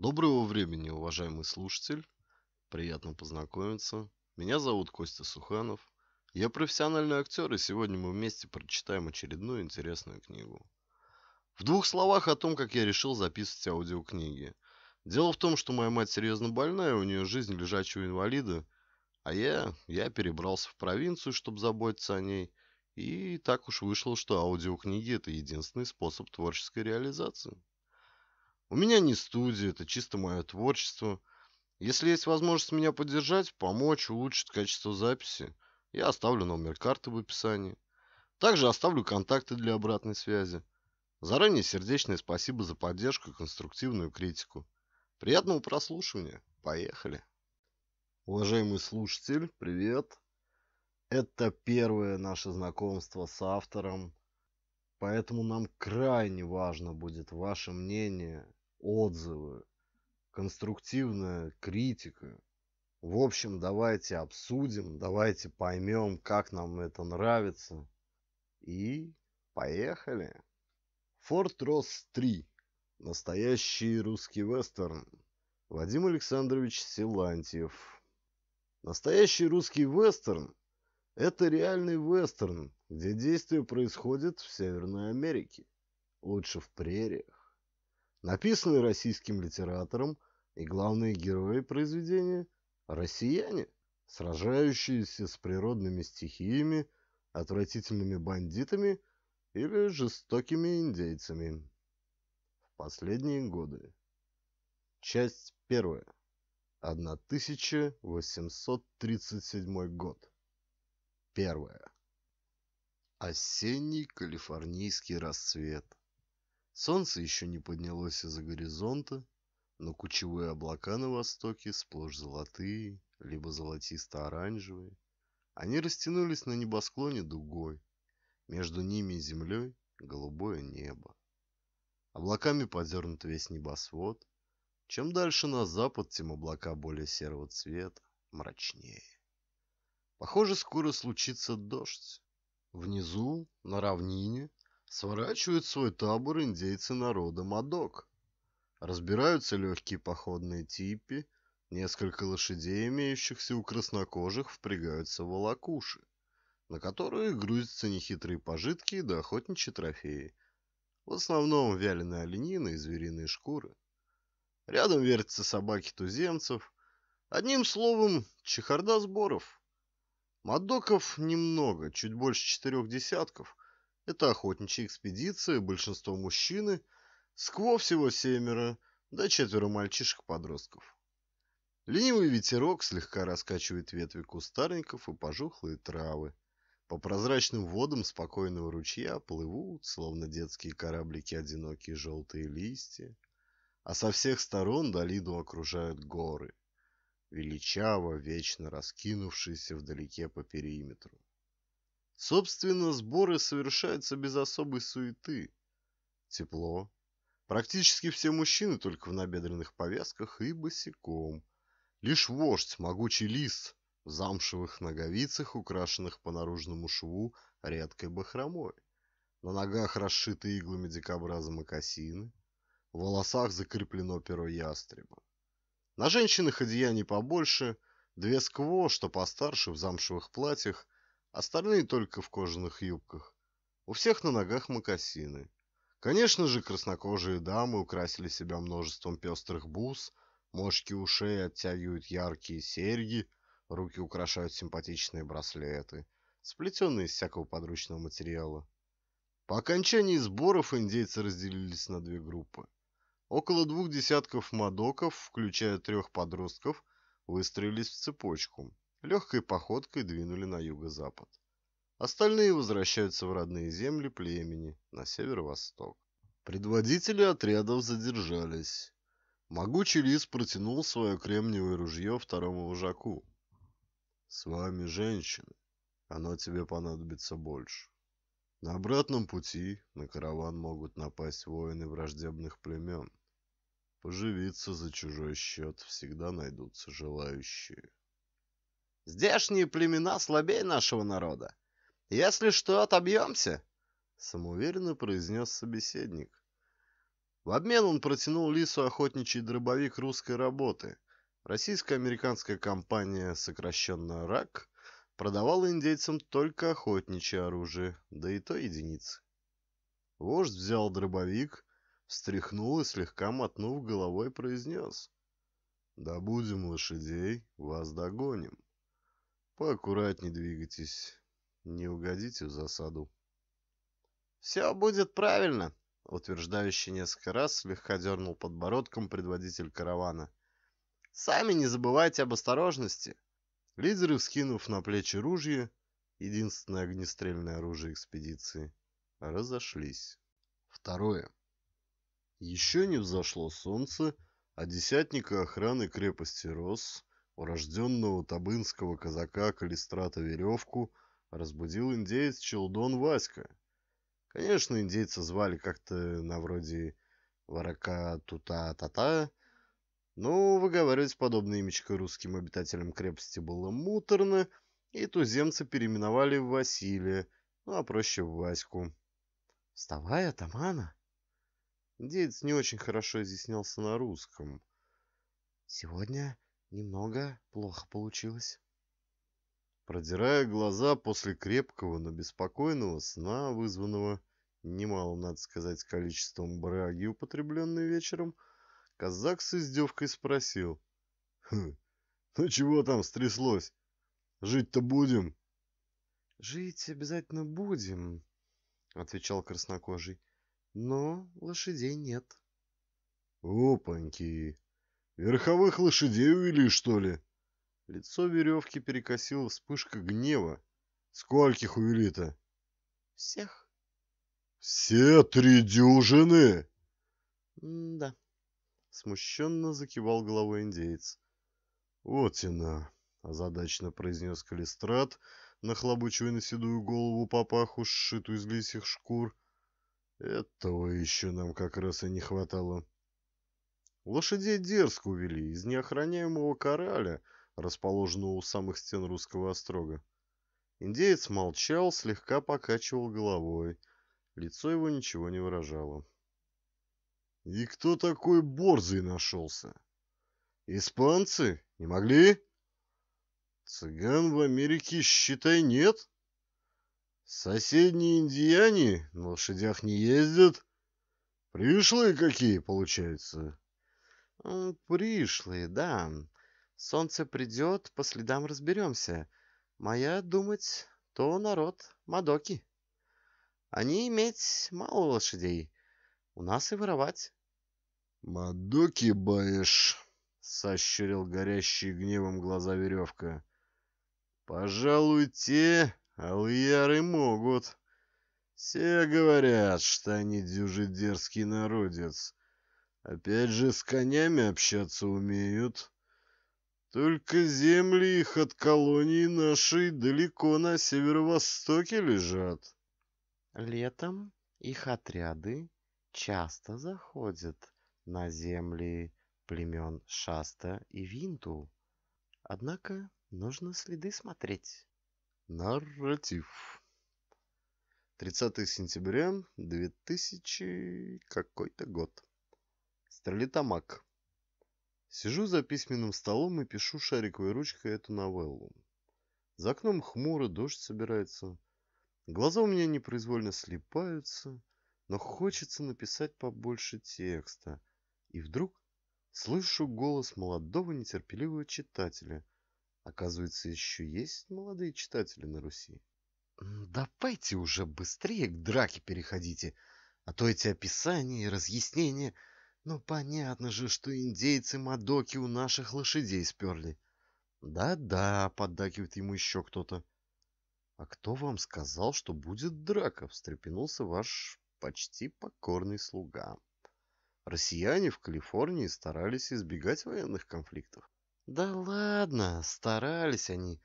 Доброго времени, уважаемый слушатель. Приятно познакомиться. Меня зовут Костя Суханов. Я профессиональный актер, и сегодня мы вместе прочитаем очередную интересную книгу. В двух словах о том, как я решил записывать аудиокниги. Дело в том, что моя мать серьезно больная, у нее жизнь лежачего инвалида, а я, я перебрался в провинцию, чтобы заботиться о ней, и так уж вышло, что аудиокниги – это единственный способ творческой реализации. У меня не студия, это чисто мое творчество. Если есть возможность меня поддержать, помочь, улучшить качество записи, я оставлю номер карты в описании. Также оставлю контакты для обратной связи. Заранее сердечное спасибо за поддержку и конструктивную критику. Приятного прослушивания. Поехали. Уважаемый слушатель, привет. Это первое наше знакомство с автором, поэтому нам крайне важно будет ваше мнение отзывы, конструктивная критика. В общем, давайте обсудим, давайте поймем, как нам это нравится. И поехали. Форт Росс 3. Настоящий русский вестерн. Вадим Александрович Силантьев. Настоящий русский вестерн – это реальный вестерн, где действие происходит в Северной Америке. Лучше в прериях написанный российским литератором, и главные герои произведения – россияне, сражающиеся с природными стихиями, отвратительными бандитами или жестокими индейцами. В последние годы. Часть первая. 1837 год. Первое. Осенний калифорнийский рассвет. Солнце еще не поднялось из-за горизонта, но кучевые облака на востоке сплошь золотые, либо золотисто-оранжевые. Они растянулись на небосклоне дугой. Между ними и землей голубое небо. Облаками подернут весь небосвод. Чем дальше на запад, тем облака более серого цвета, мрачнее. Похоже, скоро случится дождь. Внизу, на равнине, Сворачивают свой табор индейцы народа Мадок. Разбираются легкие походные типи, несколько лошадей, имеющихся у краснокожих, впрягаются в волокуши, на которые грузятся нехитрые пожитки и да охотничьи трофеи. В основном вяленая оленина и звериные шкуры. Рядом вертятся собаки туземцев. Одним словом, чехарда сборов. Мадоков немного, чуть больше четырех десятков – это охотничья экспедиция, большинство мужчины, скво всего семеро, да четверо мальчишек-подростков. Ленивый ветерок слегка раскачивает ветви кустарников и пожухлые травы. По прозрачным водам спокойного ручья плывут, словно детские кораблики, одинокие желтые листья. А со всех сторон долину окружают горы, величаво, вечно раскинувшиеся вдалеке по периметру. Собственно, сборы совершаются без особой суеты. Тепло. Практически все мужчины только в набедренных повязках и босиком. Лишь вождь, могучий лис, в замшевых ноговицах, украшенных по наружному шву редкой бахромой. На ногах расшиты иглами дикобраза мокасины, в волосах закреплено перо ястреба. На женщинах одеяний побольше, две скво, что постарше, в замшевых платьях, остальные только в кожаных юбках. У всех на ногах мокасины. Конечно же, краснокожие дамы украсили себя множеством пестрых бус, мошки ушей оттягивают яркие серьги, руки украшают симпатичные браслеты, сплетенные из всякого подручного материала. По окончании сборов индейцы разделились на две группы. Около двух десятков мадоков, включая трех подростков, выстроились в цепочку, легкой походкой двинули на юго-запад. Остальные возвращаются в родные земли племени на северо-восток. Предводители отрядов задержались. Могучий лис протянул свое кремниевое ружье второму вожаку. «С вами женщины. Оно тебе понадобится больше. На обратном пути на караван могут напасть воины враждебных племен. Поживиться за чужой счет всегда найдутся желающие». Здешние племена слабее нашего народа. Если что, отобьемся!» Самоуверенно произнес собеседник. В обмен он протянул Лису охотничий дробовик русской работы. Российско-американская компания, сокращенно РАК, продавала индейцам только охотничье оружие, да и то единицы. Вождь взял дробовик, встряхнул и, слегка мотнув головой, произнес. «Добудем лошадей, вас догоним». Поаккуратней двигайтесь, не угодите в засаду. «Все будет правильно», — утверждающий несколько раз слегка дернул подбородком предводитель каравана. «Сами не забывайте об осторожности». Лидеры, вскинув на плечи ружья, единственное огнестрельное оружие экспедиции, разошлись. Второе. Еще не взошло солнце, а десятника охраны крепости Рос урожденного табынского казака Калистрата Веревку разбудил индеец Челдон Васька. Конечно, индейца звали как-то на вроде Варака Тута Тата, но выговаривать подобное имечко русским обитателям крепости было муторно, и туземцы переименовали в Василия, ну а проще в Ваську. «Вставай, атамана!» Индеец не очень хорошо изъяснялся на русском. «Сегодня Немного плохо получилось. Продирая глаза после крепкого, но беспокойного сна, вызванного немало, надо сказать, количеством браги, употребленной вечером, казак с издевкой спросил. «Хм, ну чего там стряслось? Жить-то будем?» «Жить обязательно будем», — отвечал краснокожий. «Но лошадей нет». «Опаньки!» «Верховых лошадей увели, что ли?» Лицо веревки перекосило вспышка гнева. «Скольких увели-то?» «Всех». «Все три дюжины?» М «Да», — смущенно закивал головой индеец. «Вот и она», — озадачно произнес Калистрат, нахлобучивая на седую голову папаху, сшитую из лисих шкур. «Этого еще нам как раз и не хватало». Лошадей дерзко увели из неохраняемого кораля, расположенного у самых стен русского острога. Индеец молчал, слегка покачивал головой. Лицо его ничего не выражало. «И кто такой борзый нашелся? Испанцы? Не могли?» «Цыган в Америке, считай, нет?» «Соседние индиане на лошадях не ездят?» «Пришлые какие, получается?» Пришлые, да. Солнце придет, по следам разберемся. Моя думать, то народ Мадоки. Они иметь мало лошадей. У нас и воровать. Мадоки боишь, сощурил горящие гневом глаза веревка. Пожалуй, те алыяры могут. Все говорят, что они дюжедерский народец. Опять же, с конями общаться умеют. Только земли их от колонии нашей далеко на северо-востоке лежат. Летом их отряды часто заходят на земли племен Шаста и Винту. Однако нужно следы смотреть. Нарратив. 30 сентября 2000 какой-то год. Тролитамак. Сижу за письменным столом и пишу шариковой ручкой эту новеллу. За окном хмуро, дождь собирается. Глаза у меня непроизвольно слипаются, но хочется написать побольше текста. И вдруг слышу голос молодого нетерпеливого читателя. Оказывается, еще есть молодые читатели на Руси. «Давайте уже быстрее к драке переходите, а то эти описания и разъяснения...» Ну, понятно же, что индейцы Мадоки у наших лошадей сперли. Да-да, поддакивает ему еще кто-то. А кто вам сказал, что будет драка? Встрепенулся ваш почти покорный слуга. Россияне в Калифорнии старались избегать военных конфликтов. Да ладно, старались они,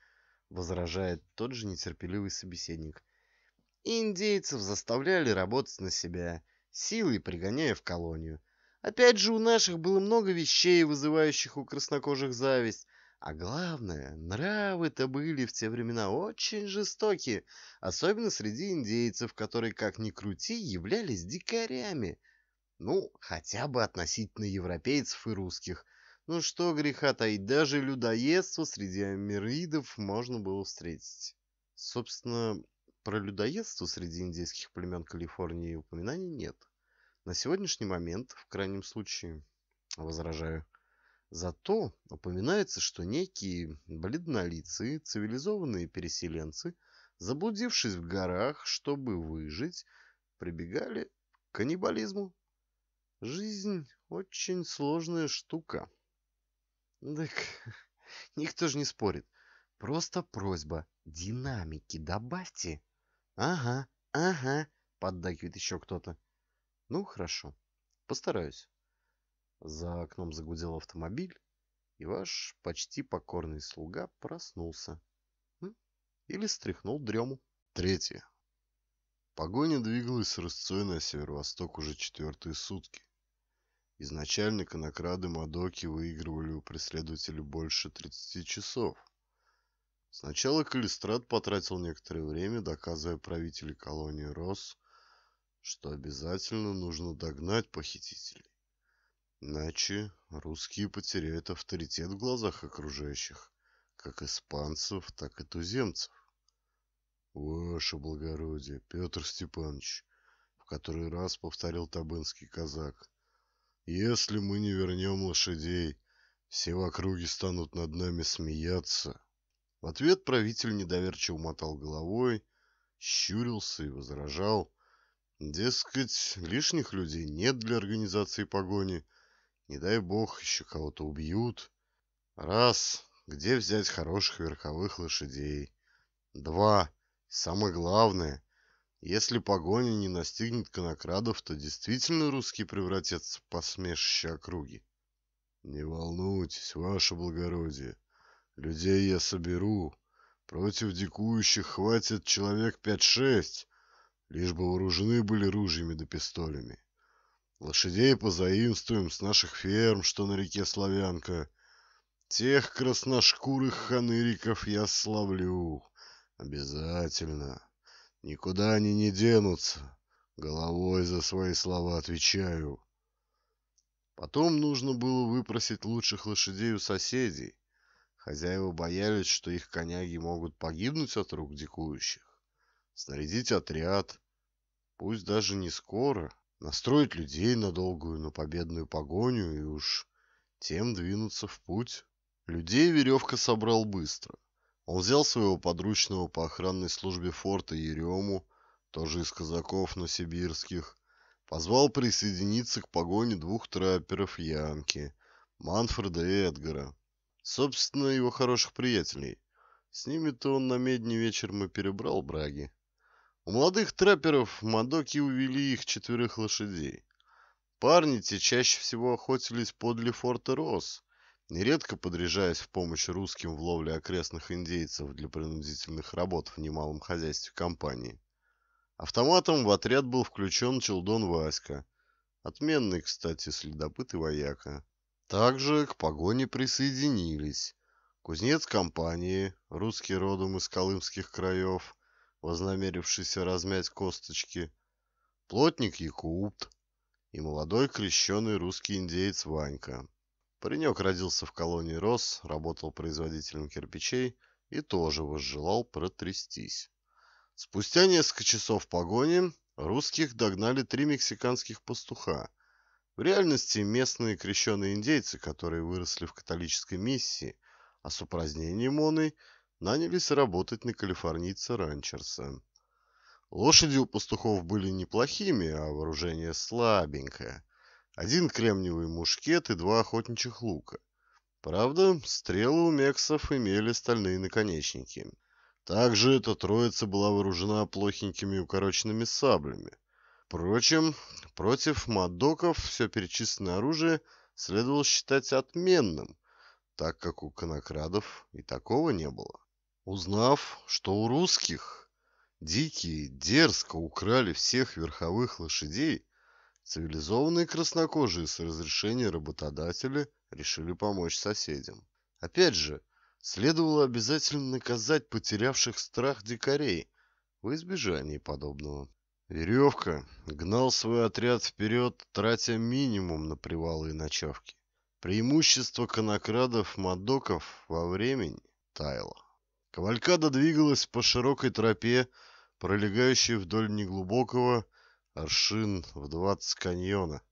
возражает тот же нетерпеливый собеседник. Индейцев заставляли работать на себя, силой пригоняя в колонию. Опять же, у наших было много вещей, вызывающих у краснокожих зависть. А главное, нравы-то были в те времена очень жестокие, особенно среди индейцев, которые, как ни крути, являлись дикарями. Ну, хотя бы относительно европейцев и русских. Ну что греха таить, даже людоедство среди амиридов можно было встретить. Собственно, про людоедство среди индейских племен Калифорнии упоминаний нет. На сегодняшний момент, в крайнем случае, возражаю. Зато упоминается, что некие бледнолицые цивилизованные переселенцы, заблудившись в горах, чтобы выжить, прибегали к каннибализму. Жизнь очень сложная штука. Так, никто же не спорит. Просто просьба. Динамики добавьте. Ага, ага, поддакивает еще кто-то. Ну, хорошо. Постараюсь. За окном загудел автомобиль, и ваш почти покорный слуга проснулся. Или стряхнул дрему. Третье. Погоня двигалась с рысцой на северо-восток уже четвертые сутки. Изначально конокрады Мадоки выигрывали у преследователей больше 30 часов. Сначала Калистрат потратил некоторое время, доказывая правителю колонии Росс, что обязательно нужно догнать похитителей. Иначе русские потеряют авторитет в глазах окружающих, как испанцев, так и туземцев. «Ваше благородие, Петр Степанович!» — в который раз повторил табынский казак. «Если мы не вернем лошадей, все в округе станут над нами смеяться». В ответ правитель недоверчиво мотал головой, щурился и возражал. Дескать, лишних людей нет для организации погони. Не дай бог, еще кого-то убьют. Раз. Где взять хороших верховых лошадей? Два. Самое главное. Если погоня не настигнет конокрадов, то действительно русские превратятся в посмешище округи. Не волнуйтесь, ваше благородие. Людей я соберу. Против дикующих хватит человек пять-шесть лишь бы вооружены были ружьями да пистолями. Лошадей позаимствуем с наших ферм, что на реке Славянка. Тех красношкурых ханыриков я славлю. Обязательно. Никуда они не денутся. Головой за свои слова отвечаю. Потом нужно было выпросить лучших лошадей у соседей. Хозяева боялись, что их коняги могут погибнуть от рук дикующих. Снарядить отряд, пусть даже не скоро, настроить людей на долгую, но победную погоню и уж тем двинуться в путь. Людей веревка собрал быстро. Он взял своего подручного по охранной службе форта Ерему, тоже из казаков, но сибирских, позвал присоединиться к погоне двух трапперов Янки, Манфреда и Эдгара, собственно, его хороших приятелей. С ними-то он на медне вечер и перебрал браги. У молодых трапперов мадоки увели их четверых лошадей. Парни те чаще всего охотились подле форта Рос, нередко подряжаясь в помощь русским в ловле окрестных индейцев для принудительных работ в немалом хозяйстве компании. Автоматом в отряд был включен Челдон Васька, отменный, кстати, следопыт и вояка. Также к погоне присоединились кузнец компании, русский родом из Колымских краев, вознамерившийся размять косточки, плотник Якуб и молодой крещеный русский индеец Ванька. Паренек родился в колонии Рос, работал производителем кирпичей и тоже возжелал протрястись. Спустя несколько часов погони русских догнали три мексиканских пастуха. В реальности местные крещеные индейцы, которые выросли в католической миссии, а с упразднением оной – нанялись работать на калифорнийца Ранчерса. Лошади у пастухов были неплохими, а вооружение слабенькое. Один кремниевый мушкет и два охотничьих лука. Правда, стрелы у мексов имели стальные наконечники. Также эта троица была вооружена плохенькими укороченными саблями. Впрочем, против мадоков все перечисленное оружие следовало считать отменным, так как у конокрадов и такого не было узнав, что у русских дикие дерзко украли всех верховых лошадей, цивилизованные краснокожие с разрешения работодателя решили помочь соседям. Опять же, следовало обязательно наказать потерявших страх дикарей в избежание подобного. Веревка гнал свой отряд вперед, тратя минимум на привалы и ночевки. Преимущество конокрадов-мадоков во времени таяло. Кавалькада двигалась по широкой тропе, пролегающей вдоль неглубокого аршин в двадцать каньона,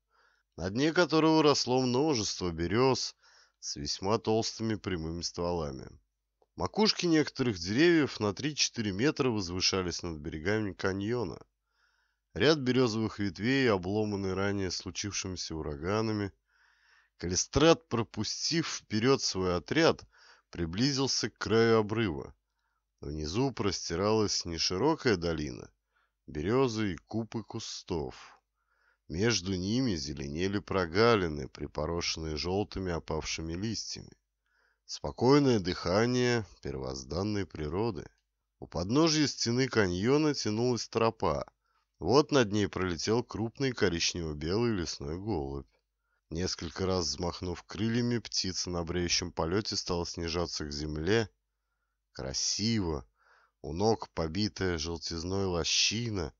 на дне которого росло множество берез с весьма толстыми прямыми стволами. Макушки некоторых деревьев на 3-4 метра возвышались над берегами каньона. Ряд березовых ветвей, обломанный ранее случившимися ураганами, Калистрат, пропустив вперед свой отряд – приблизился к краю обрыва. Внизу простиралась неширокая долина, березы и купы кустов. Между ними зеленели прогалины, припорошенные желтыми опавшими листьями. Спокойное дыхание первозданной природы. У подножья стены каньона тянулась тропа. Вот над ней пролетел крупный коричнево-белый лесной голубь. Несколько раз взмахнув крыльями, птица на бреющем полете стала снижаться к земле. Красиво! У ног побитая желтизной лощина,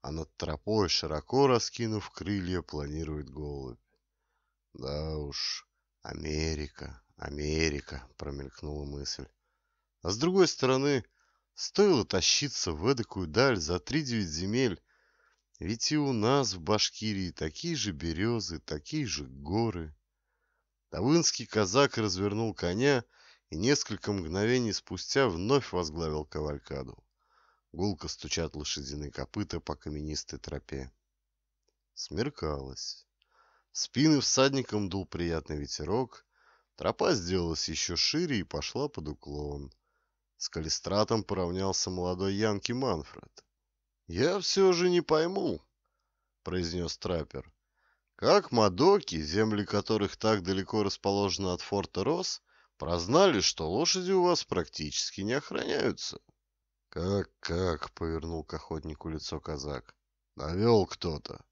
а над тропой, широко раскинув крылья, планирует голубь. Да уж, Америка, Америка, промелькнула мысль. А с другой стороны, стоило тащиться в эдакую даль за три девять земель, ведь и у нас в Башкирии такие же березы, такие же горы. Тавынский казак развернул коня и несколько мгновений спустя вновь возглавил кавалькаду. Гулко стучат лошадиные копыта по каменистой тропе. Смеркалось. спины всадникам дул приятный ветерок. Тропа сделалась еще шире и пошла под уклон. С калистратом поравнялся молодой Янки Манфред. «Я все же не пойму», — произнес траппер. «Как Мадоки, земли которых так далеко расположены от форта Рос, прознали, что лошади у вас практически не охраняются?» «Как-как?» — повернул к охотнику лицо казак. «Навел кто-то.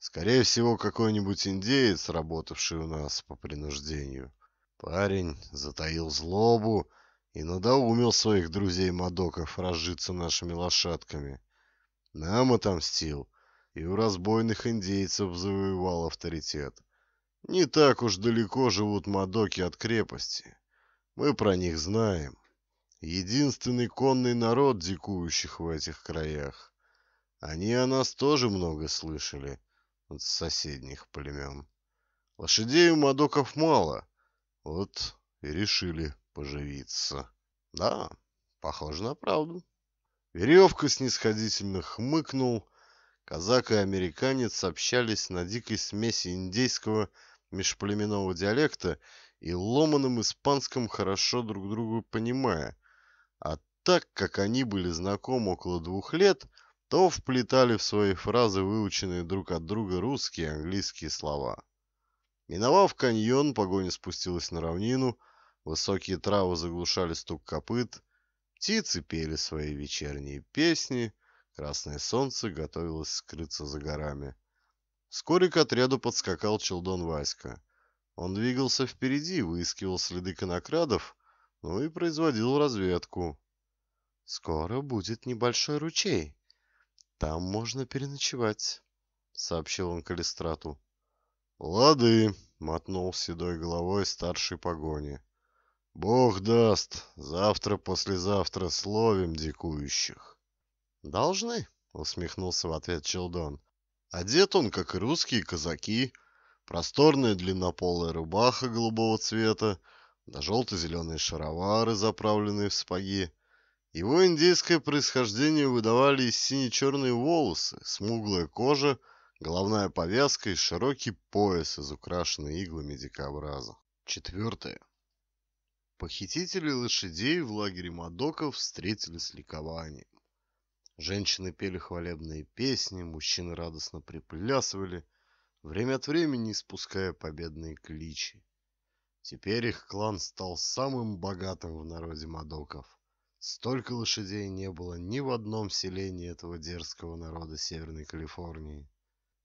Скорее всего, какой-нибудь индеец, работавший у нас по принуждению. Парень затаил злобу и надоумил своих друзей-мадоков разжиться нашими лошадками». Нам отомстил и у разбойных индейцев завоевал авторитет. Не так уж далеко живут мадоки от крепости. Мы про них знаем. Единственный конный народ дикующих в этих краях. Они о нас тоже много слышали от соседних племен. Лошадей у мадоков мало. Вот и решили поживиться. Да, похоже на правду. Веревка снисходительно хмыкнул. Казак и американец общались на дикой смеси индейского межплеменного диалекта и ломаном испанском хорошо друг друга понимая. А так как они были знакомы около двух лет, то вплетали в свои фразы выученные друг от друга русские и английские слова. Миновав каньон, погоня спустилась на равнину, высокие травы заглушали стук копыт, Птицы пели свои вечерние песни, красное солнце готовилось скрыться за горами. Вскоре к отряду подскакал челдон Васька. Он двигался впереди, выискивал следы конокрадов, ну и производил разведку. «Скоро будет небольшой ручей. Там можно переночевать», — сообщил он Калистрату. «Лады», — мотнул седой головой старший погони. Бог даст, завтра-послезавтра словим дикующих. Должны, усмехнулся в ответ Челдон. Одет он, как и русские казаки, просторная длиннополая рубаха голубого цвета, да желто-зеленые шаровары, заправленные в сапоги. Его индейское происхождение выдавали сине-черные волосы, смуглая кожа, головная повязка и широкий пояс из украшенной иглами дикобраза. Четвертое. Похитители лошадей в лагере Мадоков встретили с ликованием. Женщины пели хвалебные песни, мужчины радостно приплясывали, время от времени испуская победные кличи. Теперь их клан стал самым богатым в народе Мадоков. Столько лошадей не было ни в одном селении этого дерзкого народа Северной Калифорнии.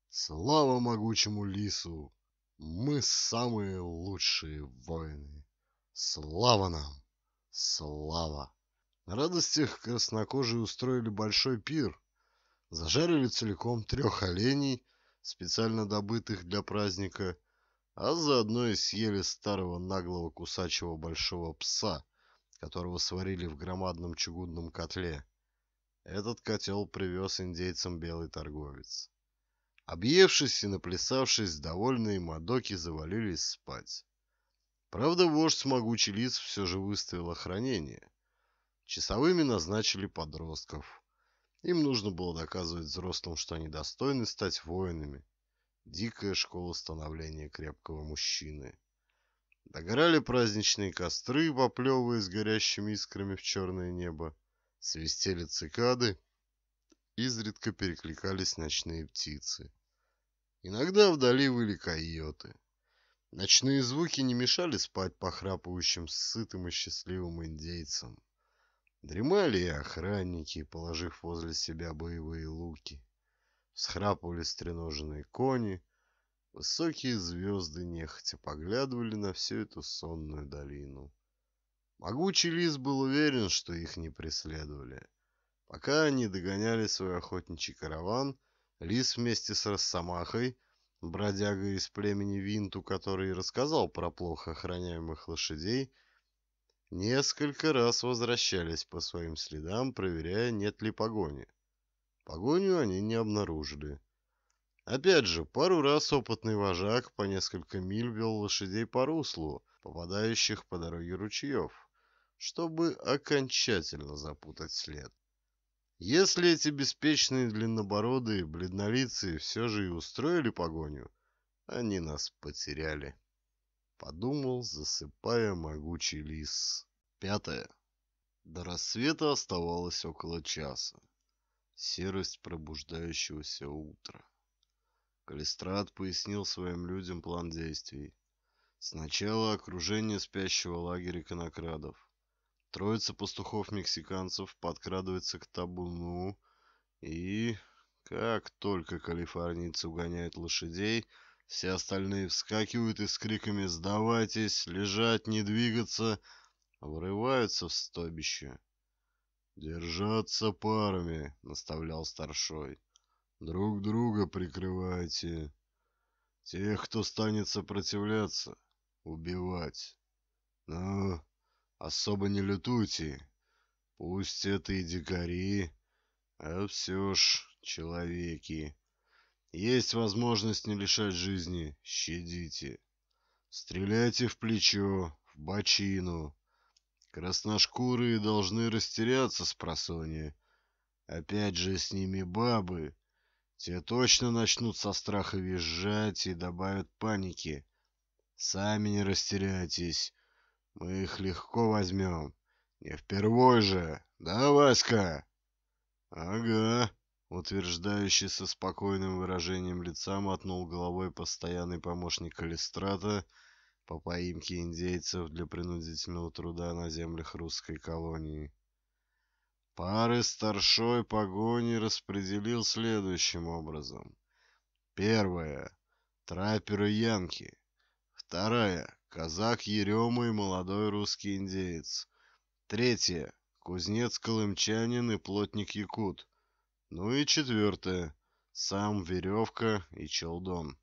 Слава могучему лису! Мы самые лучшие воины! Слава нам! Слава! На радостях краснокожие устроили большой пир. Зажарили целиком трех оленей, специально добытых для праздника, а заодно и съели старого наглого кусачего большого пса, которого сварили в громадном чугунном котле. Этот котел привез индейцам белый торговец. Объевшись и наплясавшись, довольные мадоки завалились спать. Правда, вождь могучий лиц все же выставил охранение. Часовыми назначили подростков. Им нужно было доказывать взрослым, что они достойны стать воинами. Дикая школа становления крепкого мужчины. Догорали праздничные костры, поплевывая с горящими искрами в черное небо. Свистели цикады. Изредка перекликались ночные птицы. Иногда вдали выли койоты. Ночные звуки не мешали спать похрапывающим сытым и счастливым индейцам. Дремали и охранники, положив возле себя боевые луки. Схрапывали стреноженные кони. Высокие звезды нехотя поглядывали на всю эту сонную долину. Могучий лис был уверен, что их не преследовали. Пока они догоняли свой охотничий караван, лис вместе с Росомахой бродяга из племени Винту, который рассказал про плохо охраняемых лошадей, несколько раз возвращались по своим следам, проверяя, нет ли погони. Погоню они не обнаружили. Опять же, пару раз опытный вожак по несколько миль вел лошадей по руслу, попадающих по дороге ручьев, чтобы окончательно запутать след. Если эти беспечные длиннобородые бледнолицые все же и устроили погоню, они нас потеряли. Подумал, засыпая могучий лис. Пятое. До рассвета оставалось около часа. Серость пробуждающегося утра. Калистрат пояснил своим людям план действий. Сначала окружение спящего лагеря конокрадов. Троица пастухов-мексиканцев подкрадывается к табуну и... Как только калифорнийцы угоняют лошадей, все остальные вскакивают и с криками «Сдавайтесь! Лежать! Не двигаться!» врываются в стобище. «Держаться парами!» — наставлял старшой. «Друг друга прикрывайте. Тех, кто станет сопротивляться, убивать. Ну, особо не лютуйте. Пусть это и дикари, а все ж человеки. Есть возможность не лишать жизни, щадите. Стреляйте в плечо, в бочину. Красношкурые должны растеряться с просони. Опять же с ними бабы. Те точно начнут со страха визжать и добавят паники. Сами не растеряйтесь. Мы их легко возьмем. Не впервой же, да, Васька? Ага, утверждающий со спокойным выражением лица мотнул головой постоянный помощник Калистрата по поимке индейцев для принудительного труда на землях русской колонии. Пары старшой погони распределил следующим образом. Первая — трапперы Янки. Вторая казак Ерема и молодой русский индеец. Третье. Кузнец-колымчанин и плотник-якут. Ну и четвертое. Сам Веревка и Челдон.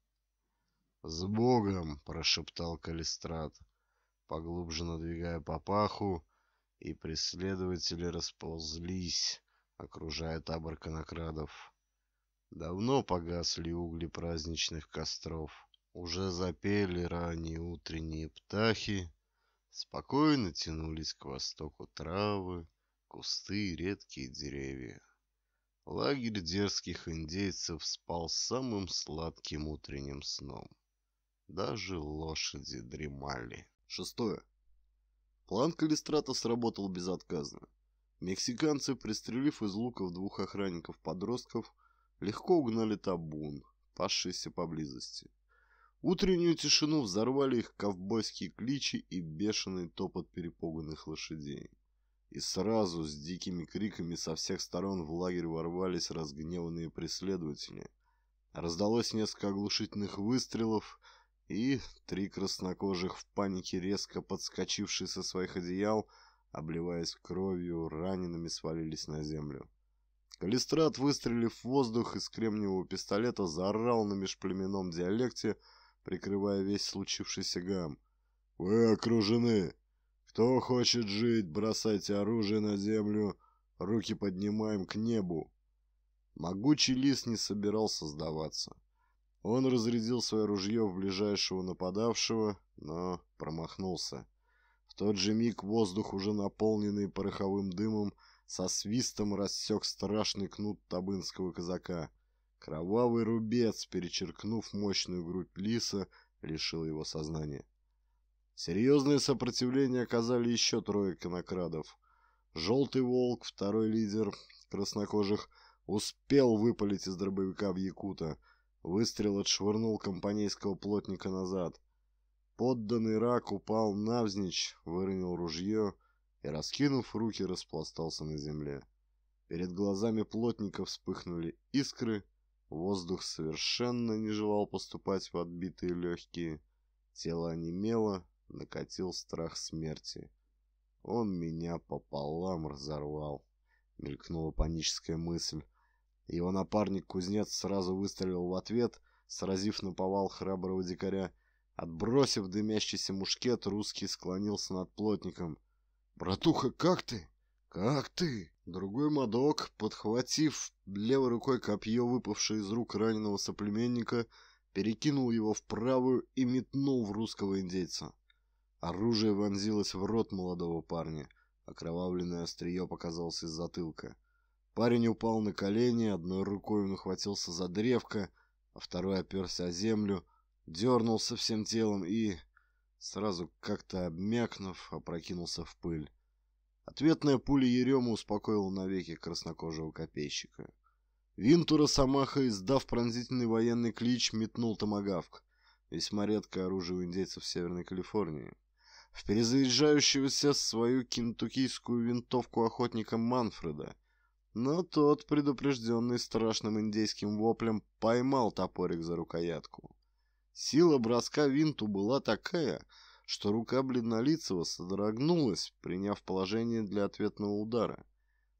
«С Богом!» — прошептал Калистрат, поглубже надвигая папаху, и преследователи расползлись, окружая табор конокрадов. Давно погасли угли праздничных костров. Уже запели ранние утренние птахи, спокойно тянулись к востоку травы, кусты и редкие деревья. Лагерь дерзких индейцев спал самым сладким утренним сном. Даже лошади дремали. Шестое. План Калистрата сработал безотказно. Мексиканцы, пристрелив из луков двух охранников-подростков, легко угнали табун, пасшийся поблизости. Утреннюю тишину взорвали их ковбойские кличи и бешеный топот перепуганных лошадей. И сразу с дикими криками со всех сторон в лагерь ворвались разгневанные преследователи. Раздалось несколько оглушительных выстрелов, и три краснокожих в панике, резко подскочившие со своих одеял, обливаясь кровью, ранеными свалились на землю. Калистрат, выстрелив в воздух из кремниевого пистолета, заорал на межплеменном диалекте — прикрывая весь случившийся гам. «Вы окружены! Кто хочет жить, бросайте оружие на землю, руки поднимаем к небу!» Могучий лис не собирался сдаваться. Он разрядил свое ружье в ближайшего нападавшего, но промахнулся. В тот же миг воздух, уже наполненный пороховым дымом, со свистом рассек страшный кнут табынского казака — Кровавый рубец, перечеркнув мощную грудь лиса, лишил его сознания. Серьезное сопротивление оказали еще трое конокрадов. Желтый волк, второй лидер краснокожих, успел выпалить из дробовика в якута. Выстрел отшвырнул компанейского плотника назад. Подданный рак упал навзничь, выронил ружье и, раскинув руки, распластался на земле. Перед глазами плотника вспыхнули искры, Воздух совершенно не желал поступать в отбитые легкие. Тело онемело, накатил страх смерти. «Он меня пополам разорвал», — мелькнула паническая мысль. Его напарник-кузнец сразу выстрелил в ответ, сразив на повал храброго дикаря. Отбросив дымящийся мушкет, русский склонился над плотником. «Братуха, как ты? Как ты?» Другой мадок, подхватив левой рукой копье, выпавшее из рук раненого соплеменника, перекинул его в правую и метнул в русского индейца. Оружие вонзилось в рот молодого парня. Окровавленное острие показалось из затылка. Парень упал на колени, одной рукой он ухватился за древко, а второй оперся о землю, дернулся всем телом и, сразу как-то обмякнув, опрокинулся в пыль. Ответная пуля Ерема успокоила навеки краснокожего копейщика. Винтура Самаха, издав пронзительный военный клич, метнул томагавк. Весьма редкое оружие у индейцев Северной Калифорнии. В перезаряжающегося свою кентуккийскую винтовку охотника Манфреда. Но тот, предупрежденный страшным индейским воплем, поймал топорик за рукоятку. Сила броска винту была такая, что рука бледнолицего содрогнулась, приняв положение для ответного удара.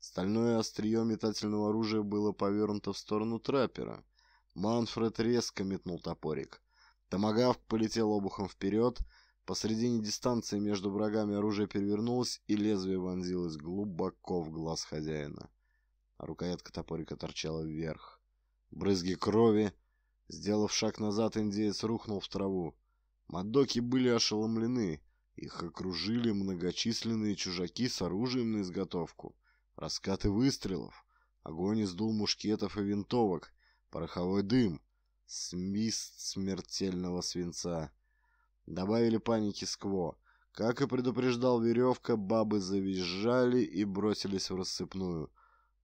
Стальное острие метательного оружия было повернуто в сторону траппера. Манфред резко метнул топорик. Томагавк полетел обухом вперед. Посредине дистанции между врагами оружие перевернулось, и лезвие вонзилось глубоко в глаз хозяина. рукоятка топорика торчала вверх. Брызги крови. Сделав шаг назад, индеец рухнул в траву. Мадоки были ошеломлены. Их окружили многочисленные чужаки с оружием на изготовку. Раскаты выстрелов, огонь из дул мушкетов и винтовок, пороховой дым, свист смертельного свинца. Добавили паники скво. Как и предупреждал веревка, бабы завизжали и бросились в рассыпную.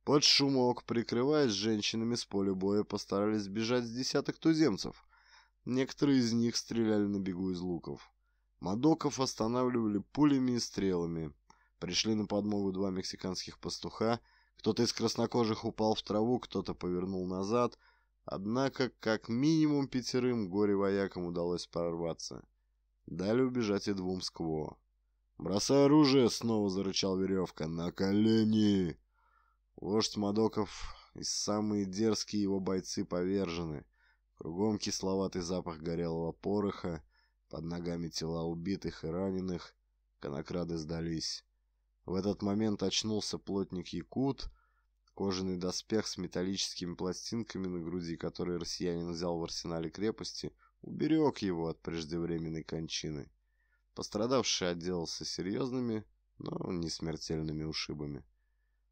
Под шумок, прикрываясь женщинами с поля боя, постарались сбежать с десяток туземцев. Некоторые из них стреляли на бегу из луков. Мадоков останавливали пулями и стрелами. Пришли на подмогу два мексиканских пастуха. Кто-то из краснокожих упал в траву, кто-то повернул назад. Однако, как минимум пятерым горе-воякам удалось прорваться. Дали убежать и двум скво. «Бросай оружие!» — снова зарычал веревка. «На колени!» Вождь Мадоков и самые дерзкие его бойцы повержены. Кругом кисловатый запах горелого пороха, под ногами тела убитых и раненых. Конокрады сдались. В этот момент очнулся плотник Якут, кожаный доспех с металлическими пластинками на груди, который россиянин взял в арсенале крепости, уберег его от преждевременной кончины. Пострадавший отделался серьезными, но не смертельными ушибами.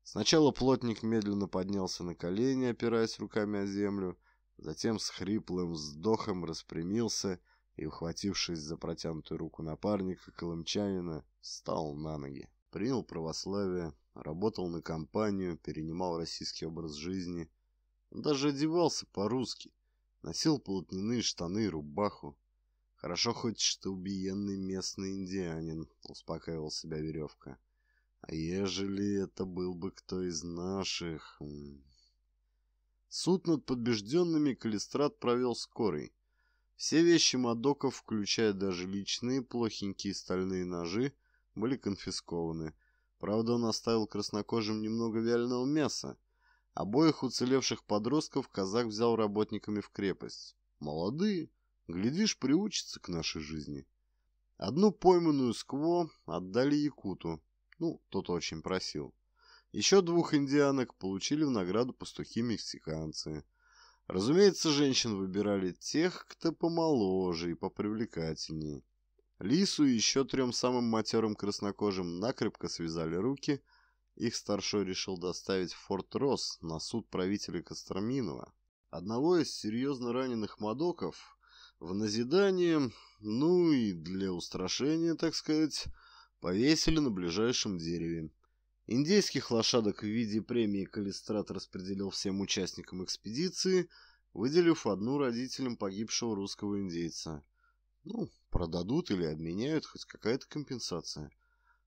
Сначала плотник медленно поднялся на колени, опираясь руками о землю, затем с хриплым вздохом распрямился и, ухватившись за протянутую руку напарника колымчанина, встал на ноги. Принял православие, работал на компанию, перенимал российский образ жизни. Он даже одевался по-русски, носил полотняные штаны и рубаху. «Хорошо хоть, что убиенный местный индианин», — успокаивал себя веревка. «А ежели это был бы кто из наших...» Суд над побежденными Калистрат провел скорый. Все вещи Мадоков, включая даже личные плохенькие стальные ножи, были конфискованы. Правда, он оставил краснокожим немного вяленого мяса. Обоих уцелевших подростков казак взял работниками в крепость. Молодые, глядишь, приучатся к нашей жизни. Одну пойманную скво отдали якуту. Ну, тот очень просил. Еще двух индианок получили в награду пастухи-мексиканцы. Разумеется, женщин выбирали тех, кто помоложе и попривлекательнее. Лису и еще трем самым матерым краснокожим накрепко связали руки. Их старшой решил доставить в Форт Росс на суд правителя Костроминова. Одного из серьезно раненых мадоков в назидание, ну и для устрашения, так сказать, повесили на ближайшем дереве. Индейских лошадок в виде премии Калистрат распределил всем участникам экспедиции, выделив одну родителям погибшего русского индейца. Ну, продадут или обменяют, хоть какая-то компенсация.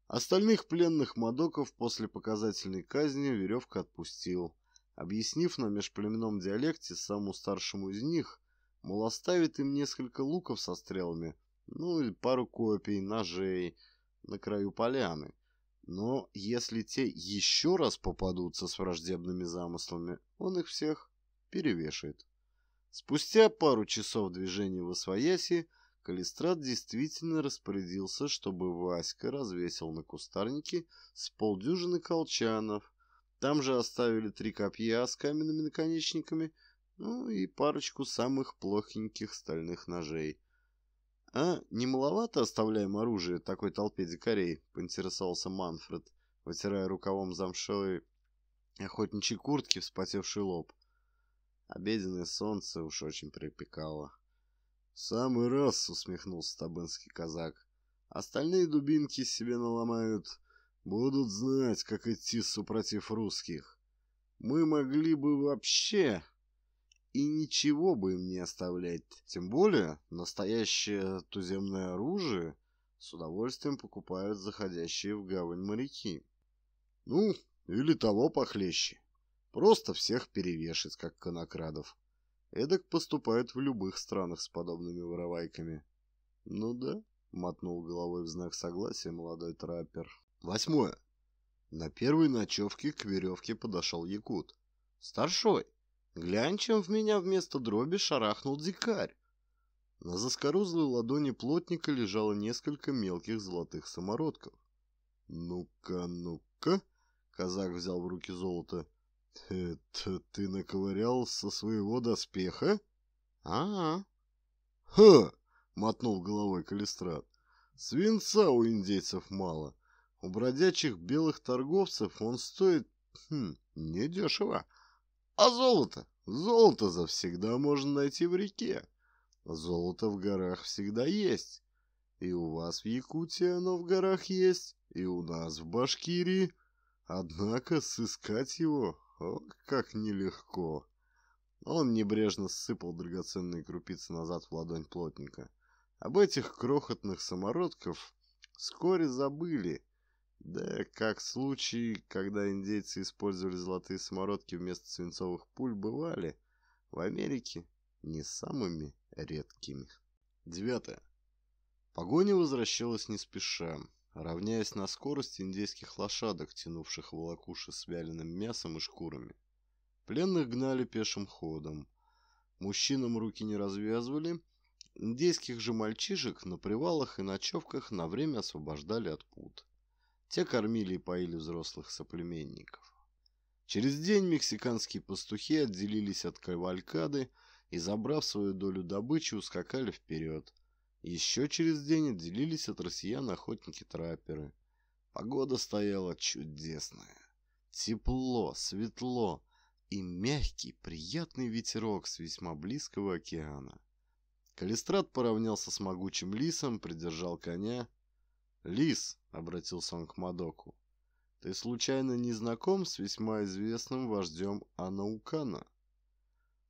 Остальных пленных мадоков после показательной казни веревка отпустил, объяснив на межплеменном диалекте самому старшему из них, мол, оставит им несколько луков со стрелами, ну и пару копий, ножей на краю поляны но если те еще раз попадутся с враждебными замыслами, он их всех перевешает. Спустя пару часов движения в Освояси, Калистрат действительно распорядился, чтобы Васька развесил на кустарнике с полдюжины колчанов. Там же оставили три копья с каменными наконечниками, ну и парочку самых плохеньких стальных ножей – «А не маловато оставляем оружие такой толпе дикарей?» — поинтересовался Манфред, вытирая рукавом замшелой охотничьей куртки вспотевший лоб. Обеденное солнце уж очень припекало. — самый раз, — усмехнулся табынский казак. — Остальные дубинки себе наломают. Будут знать, как идти супротив русских. Мы могли бы вообще и ничего бы им не оставлять. Тем более, настоящее туземное оружие с удовольствием покупают заходящие в гавань моряки. Ну, или того похлеще. Просто всех перевешать, как конокрадов. Эдак поступают в любых странах с подобными воровайками. Ну да, мотнул головой в знак согласия молодой траппер. Восьмое. На первой ночевке к веревке подошел якут. Старшой, Глянь, чем в меня вместо дроби шарахнул дикарь. На заскорузлой ладони плотника лежало несколько мелких золотых самородков. «Ну-ка, ну-ка!» — казак взял в руки золото. «Это ты наковырял со своего доспеха?» «А-а!» «Ха!» — мотнул головой Калистрат. «Свинца у индейцев мало. У бродячих белых торговцев он стоит... Хм, недешево!» А золото? Золото завсегда можно найти в реке. Золото в горах всегда есть. И у вас в Якутии оно в горах есть, и у нас в Башкирии. Однако сыскать его, о, как нелегко. Он небрежно сыпал драгоценные крупицы назад в ладонь плотника. Об этих крохотных самородков вскоре забыли, да как случаи, когда индейцы использовали золотые самородки вместо свинцовых пуль, бывали в Америке не самыми редкими. Девятое. Погоня возвращалась не спеша, равняясь на скорость индейских лошадок, тянувших волокуши с вяленым мясом и шкурами. Пленных гнали пешим ходом. Мужчинам руки не развязывали, индейских же мальчишек на привалах и ночевках на время освобождали от пут. Те кормили и поили взрослых соплеменников. Через день мексиканские пастухи отделились от кавалькады и, забрав свою долю добычи, ускакали вперед. Еще через день отделились от россиян охотники траперы Погода стояла чудесная. Тепло, светло и мягкий, приятный ветерок с весьма близкого океана. Калистрат поравнялся с могучим лисом, придержал коня «Лис», — обратился он к Мадоку, — «ты случайно не знаком с весьма известным вождем Анаукана?»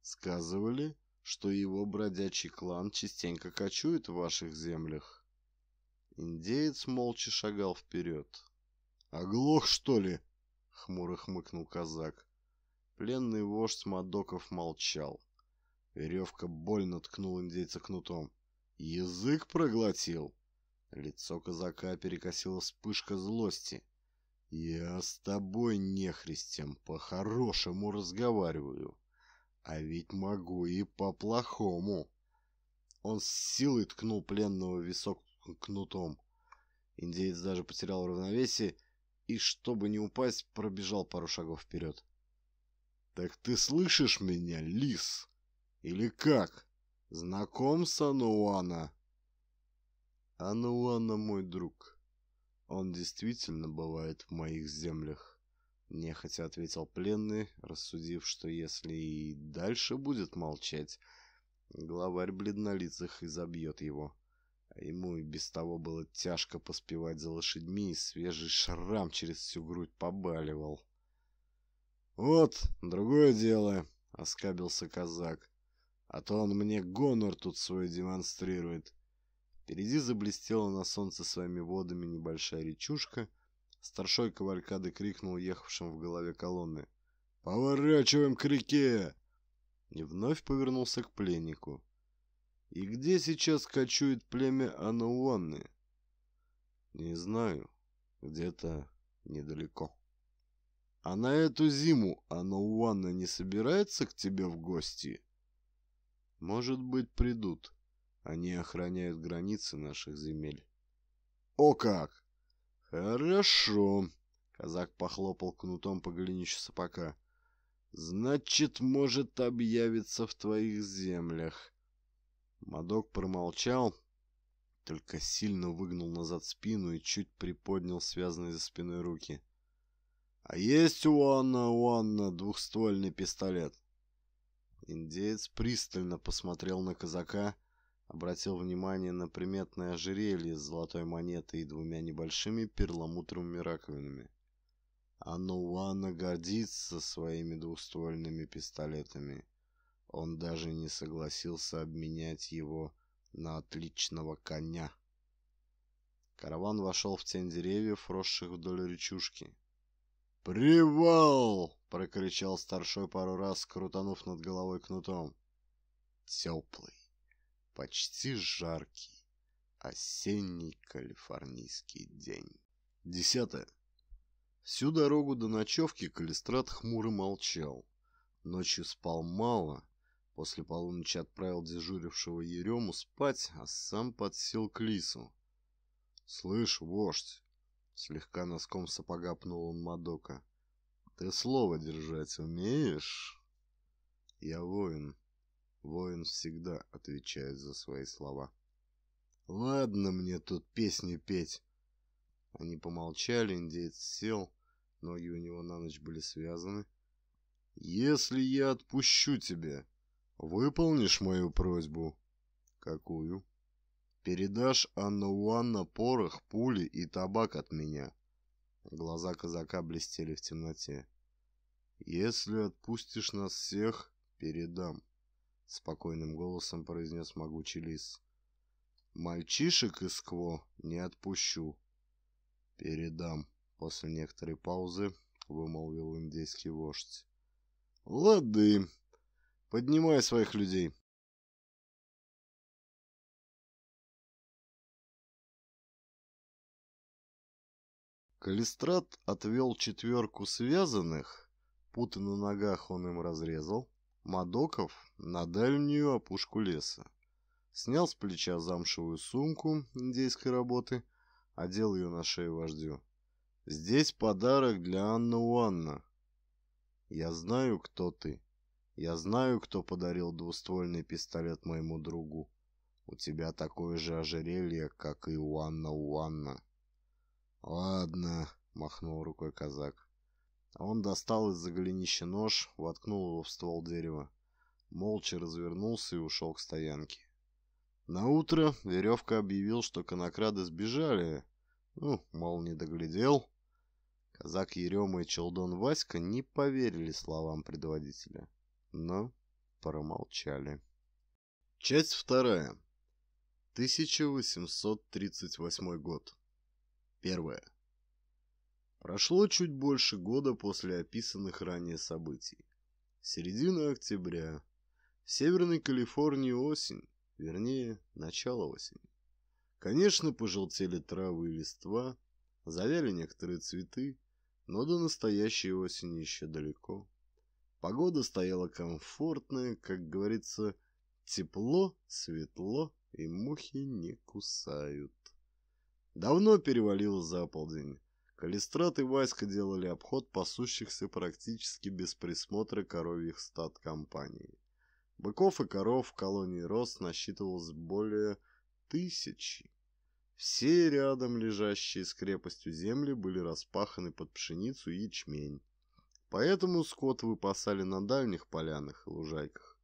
«Сказывали, что его бродячий клан частенько кочует в ваших землях». Индеец молча шагал вперед. «Оглох, что ли?» — хмуро хмыкнул казак. Пленный вождь Мадоков молчал. Веревка больно ткнул индейца кнутом. «Язык проглотил!» Лицо казака перекосило вспышка злости. «Я с тобой, нехристем, по-хорошему разговариваю, а ведь могу и по-плохому». Он с силой ткнул пленного в висок кнутом. Индеец даже потерял равновесие и, чтобы не упасть, пробежал пару шагов вперед. «Так ты слышишь меня, лис? Или как? Знаком, Сануана?» «А ну мой друг, он действительно бывает в моих землях», — нехотя ответил пленный, рассудив, что если и дальше будет молчать, главарь бледнолицых изобьет его. А ему и без того было тяжко поспевать за лошадьми, и свежий шрам через всю грудь побаливал. «Вот, другое дело», — оскабился казак, — «а то он мне гонор тут свой демонстрирует». Впереди заблестела на солнце своими водами небольшая речушка. Старшой кавалькады крикнул ехавшим в голове колонны. «Поворачиваем к реке!» И вновь повернулся к пленнику. «И где сейчас кочует племя Ануанны?» «Не знаю. Где-то недалеко». «А на эту зиму Ануанна не собирается к тебе в гости?» «Может быть, придут». Они охраняют границы наших земель. О как! Хорошо. Казак похлопал кнутом по голенищу сапога. Значит, может объявиться в твоих землях. Мадок промолчал, только сильно выгнул назад спину и чуть приподнял связанные за спиной руки. «А есть у Анна, у Анна двухствольный пистолет?» Индеец пристально посмотрел на казака, Обратил внимание на приметное ожерелье с золотой монетой и двумя небольшими перламутровыми раковинами. Ануана гордится своими двуствольными пистолетами. Он даже не согласился обменять его на отличного коня. Караван вошел в тень деревьев, росших вдоль речушки. «Привал!» — прокричал старшой пару раз, крутанув над головой кнутом. «Теплый!» почти жаркий осенний калифорнийский день. Десятое. Всю дорогу до ночевки Калистрат хмуро молчал. Ночью спал мало. После полуночи отправил дежурившего Ерему спать, а сам подсел к лису. «Слышь, вождь!» — слегка носком сапога пнул он Мадока. «Ты слово держать умеешь?» «Я воин», Воин всегда отвечает за свои слова. «Ладно мне тут песни петь!» Они помолчали, индеец сел, ноги у него на ночь были связаны. «Если я отпущу тебя, выполнишь мою просьбу?» «Какую?» Аннауанна порох, пули и табак от меня». Глаза казака блестели в темноте. «Если отпустишь нас всех, передам». — спокойным голосом произнес могучий лис. «Мальчишек из Кво не отпущу». «Передам», — после некоторой паузы вымолвил индейский вождь. «Лады. Поднимай своих людей». Калистрат отвел четверку связанных, путы на ногах он им разрезал, Мадоков на дальнюю опушку леса. Снял с плеча замшевую сумку индейской работы, одел ее на шею вождю. «Здесь подарок для Анны Уанна». «Я знаю, кто ты. Я знаю, кто подарил двуствольный пистолет моему другу. У тебя такое же ожерелье, как и у Анна Уанна». «Ладно», — махнул рукой казак. Он достал из-за голенища нож, воткнул его в ствол дерева. Молча развернулся и ушел к стоянке. На утро веревка объявил, что конокрады сбежали. Ну, мол, не доглядел. Казак Ерема и Челдон Васька не поверили словам предводителя, но промолчали. Часть вторая. 1838 год. Первая. Прошло чуть больше года после описанных ранее событий. Середина октября. В Северной Калифорнии осень, вернее, начало осени. Конечно, пожелтели травы и листва, завяли некоторые цветы, но до настоящей осени еще далеко. Погода стояла комфортная, как говорится, тепло, светло и мухи не кусают. Давно перевалило за полдень. Калистрат и Васька делали обход пасущихся практически без присмотра коровьих стад компании. Быков и коров в колонии Рос насчитывалось более тысячи. Все рядом лежащие с крепостью земли были распаханы под пшеницу и ячмень. Поэтому скот выпасали на дальних полянах и лужайках,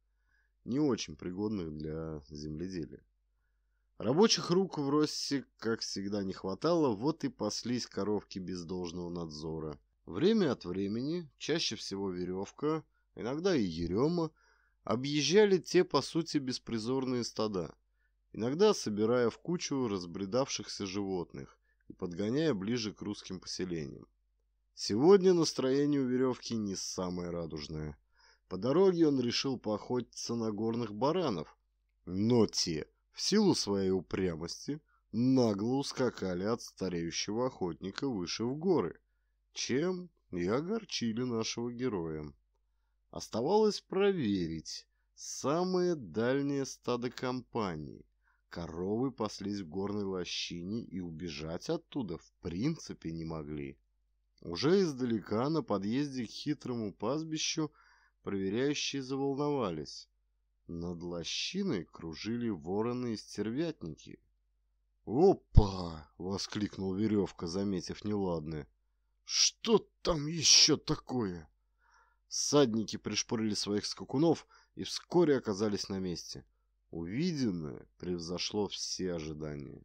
не очень пригодных для земледелия. Рабочих рук в Россе, как всегда, не хватало, вот и паслись коровки без должного надзора. Время от времени, чаще всего веревка, иногда и ерема, объезжали те, по сути, беспризорные стада, иногда собирая в кучу разбредавшихся животных и подгоняя ближе к русским поселениям. Сегодня настроение у веревки не самое радужное. По дороге он решил поохотиться на горных баранов, но те – в силу своей упрямости нагло ускакали от стареющего охотника выше в горы, чем и огорчили нашего героя. Оставалось проверить самое дальнее стадо компании. Коровы паслись в горной лощине и убежать оттуда в принципе не могли. Уже издалека на подъезде к хитрому пастбищу проверяющие заволновались. Над лощиной кружили вороны и стервятники. «Опа!» — воскликнул веревка, заметив неладное. «Что там еще такое?» Садники пришпорили своих скакунов и вскоре оказались на месте. Увиденное превзошло все ожидания.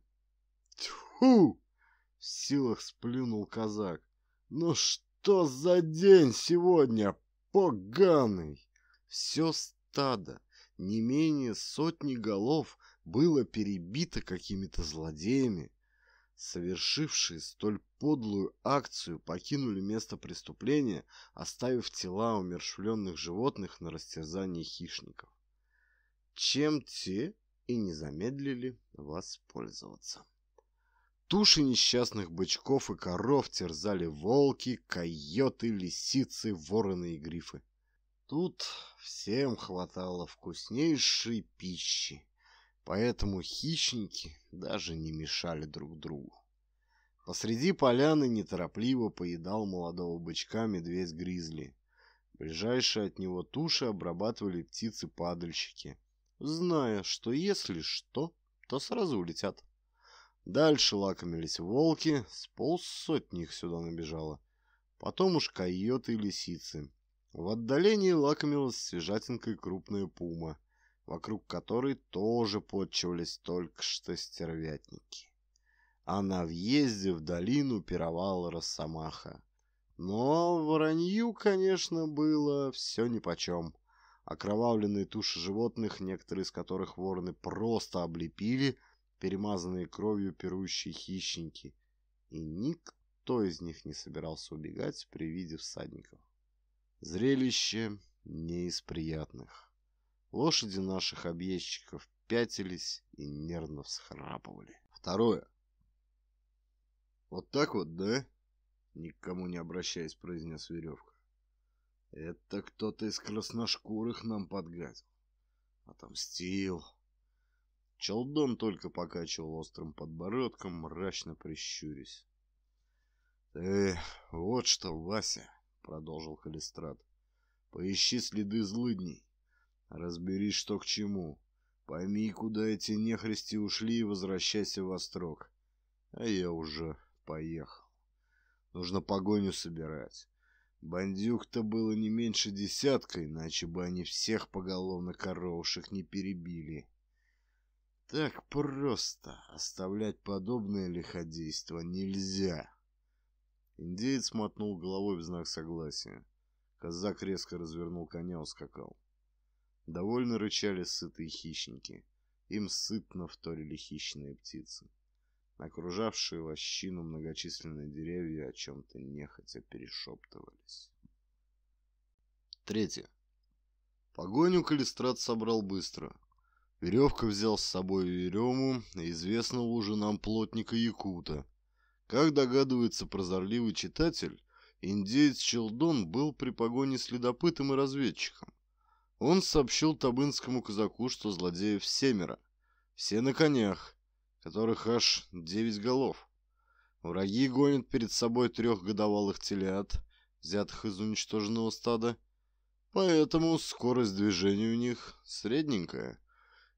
«Тьфу!» — в силах сплюнул казак. «Ну что за день сегодня, поганый!» Все стадо не менее сотни голов было перебито какими-то злодеями. Совершившие столь подлую акцию покинули место преступления, оставив тела умершвленных животных на растерзание хищников. Чем те и не замедлили воспользоваться. Туши несчастных бычков и коров терзали волки, койоты, лисицы, вороны и грифы. Тут всем хватало вкуснейшей пищи, поэтому хищники даже не мешали друг другу. Посреди поляны неторопливо поедал молодого бычка медведь-гризли. Ближайшие от него туши обрабатывали птицы-падальщики, зная, что если что, то сразу улетят. Дальше лакомились волки, с полсотни их сюда набежало. Потом уж койоты и лисицы, в отдалении лакомилась свежатинкой крупная пума, вокруг которой тоже подчивались только что стервятники. А на въезде в долину пировала росомаха. Но воронью, конечно, было все нипочем. Окровавленные туши животных, некоторые из которых вороны просто облепили, перемазанные кровью пирующие хищники. И никто из них не собирался убегать при виде всадников. Зрелище не из приятных. Лошади наших объездчиков пятились и нервно всхрапывали. Второе. «Вот так вот, да?» Никому не обращаясь, произнес веревка. «Это кто-то из красношкурых нам подгадил. Отомстил». Челдон только покачивал острым подбородком, мрачно прищурясь. «Э, вот что, Вася!» продолжил Калистрат. Поищи следы злыдней. Разберись, что к чему. Пойми, куда эти нехристи ушли и возвращайся в Острог. А я уже поехал. Нужно погоню собирать. Бандюк-то было не меньше десятка, иначе бы они всех поголовно коровушек не перебили. Так просто оставлять подобное лиходейство нельзя. Индеец мотнул головой в знак согласия. Казак резко развернул коня, и ускакал. Довольно рычали сытые хищники. Им сытно вторили хищные птицы. Окружавшие лощину многочисленные деревья о чем-то нехотя перешептывались. Третье. Погоню Калистрат собрал быстро. Веревка взял с собой Верему, известного уже нам плотника Якута, как догадывается прозорливый читатель, индеец Челдон был при погоне следопытом и разведчиком. Он сообщил табынскому казаку, что злодеев семеро, все на конях, которых аж девять голов. Враги гонят перед собой трех годовалых телят, взятых из уничтоженного стада, поэтому скорость движения у них средненькая,